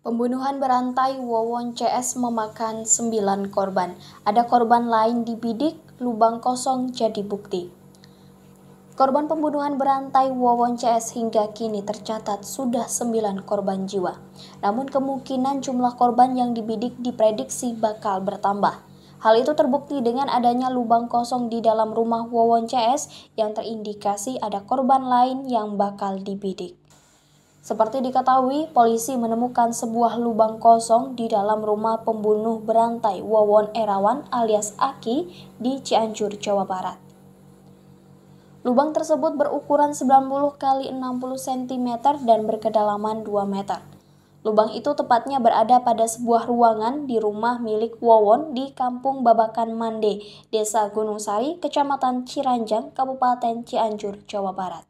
Pembunuhan berantai Wawon CS memakan 9 korban. Ada korban lain di bidik, lubang kosong jadi bukti. Korban pembunuhan berantai Wawon CS hingga kini tercatat sudah 9 korban jiwa. Namun kemungkinan jumlah korban yang dibidik diprediksi bakal bertambah. Hal itu terbukti dengan adanya lubang kosong di dalam rumah Wawon CS yang terindikasi ada korban lain yang bakal dibidik. Seperti diketahui, polisi menemukan sebuah lubang kosong di dalam rumah pembunuh berantai Wawon Erawan alias Aki di Cianjur, Jawa Barat. Lubang tersebut berukuran 90 kali 60 cm dan berkedalaman 2 meter. Lubang itu tepatnya berada pada sebuah ruangan di rumah milik Wawon di Kampung Babakan Mande, Desa Gunung Sari, Kecamatan Ciranjang, Kabupaten Cianjur, Jawa Barat.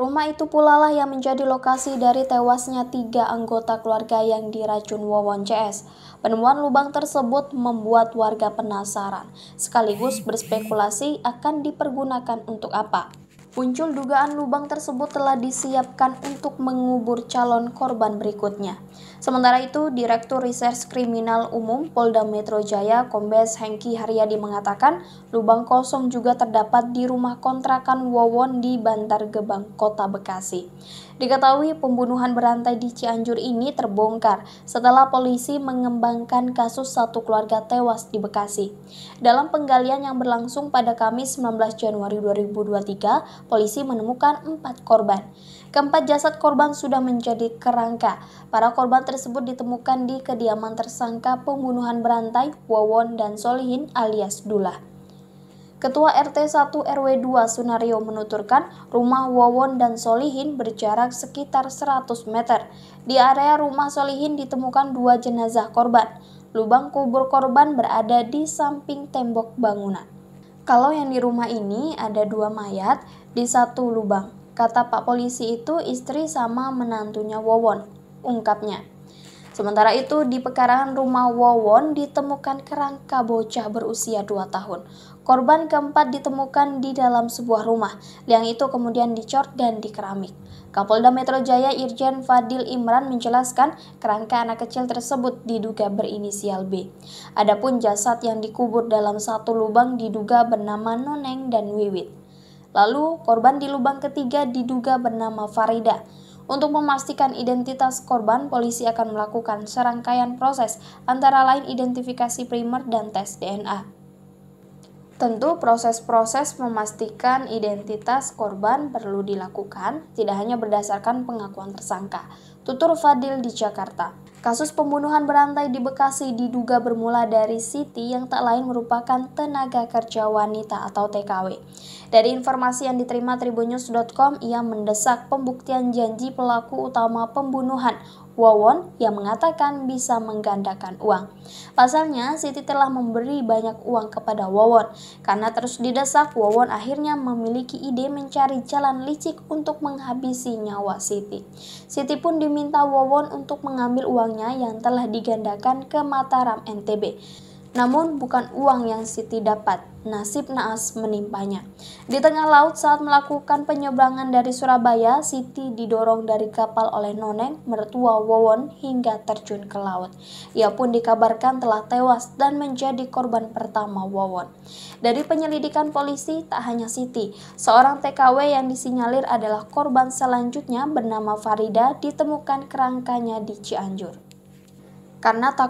Rumah itu pula lah yang menjadi lokasi dari tewasnya tiga anggota keluarga yang diracun Wawon CS. Penemuan lubang tersebut membuat warga penasaran, sekaligus berspekulasi akan dipergunakan untuk apa. Muncul dugaan lubang tersebut telah disiapkan untuk mengubur calon korban berikutnya. Sementara itu, Direktur Reserse Kriminal Umum Polda Metro Jaya Kombes Hengki Haryadi mengatakan lubang kosong juga terdapat di rumah kontrakan Wawon di Bantar Gebang, Kota Bekasi. Diketahui pembunuhan berantai di Cianjur ini terbongkar setelah polisi mengembangkan kasus satu keluarga tewas di Bekasi. Dalam penggalian yang berlangsung pada Kamis 19 Januari 2023, polisi menemukan empat korban. Keempat jasad korban sudah menjadi kerangka. Para korban tersebut ditemukan di kediaman tersangka pembunuhan berantai Wawon dan Solihin alias Dula. Ketua RT 1 RW 2 Sunario menuturkan rumah Wawon dan Solihin berjarak sekitar 100 meter. Di area rumah Solihin ditemukan dua jenazah korban. Lubang kubur korban berada di samping tembok bangunan. Kalau yang di rumah ini ada dua mayat di satu lubang. Kata Pak Polisi itu istri sama menantunya Wawon, ungkapnya. Sementara itu, di pekarangan rumah Wawon ditemukan kerangka bocah berusia 2 tahun. Korban keempat ditemukan di dalam sebuah rumah. yang itu kemudian dicor dan dikeramik. Kapolda Metro Jaya Irjen Fadil Imran menjelaskan kerangka anak kecil tersebut diduga berinisial B. Adapun jasad yang dikubur dalam satu lubang diduga bernama Noneng dan Wiwit. Lalu korban di lubang ketiga diduga bernama Farida. Untuk memastikan identitas korban, polisi akan melakukan serangkaian proses antara lain identifikasi primer dan tes DNA. Tentu proses-proses memastikan identitas korban perlu dilakukan, tidak hanya berdasarkan pengakuan tersangka. Tutur Fadil di Jakarta. Kasus pembunuhan berantai di Bekasi diduga bermula dari Siti yang tak lain merupakan tenaga kerja wanita atau TKW. Dari informasi yang diterima tribunnews.com, ia mendesak pembuktian janji pelaku utama pembunuhan Wawon yang mengatakan bisa menggandakan uang. Pasalnya, Siti telah memberi banyak uang kepada Wawon. Karena terus didesak, Wawon akhirnya memiliki ide mencari jalan licik untuk menghabisi nyawa Siti. Siti pun diminta Wawon untuk mengambil uangnya yang telah digandakan ke Mataram NTB. Namun bukan uang yang Siti dapat, nasib naas menimpanya. Di tengah laut saat melakukan penyeberangan dari Surabaya, Siti didorong dari kapal oleh Noneng, mertua Wowon hingga terjun ke laut. Ia pun dikabarkan telah tewas dan menjadi korban pertama Wowon. Dari penyelidikan polisi, tak hanya Siti, seorang TKW yang disinyalir adalah korban selanjutnya bernama Farida ditemukan kerangkanya di Cianjur. Karena takut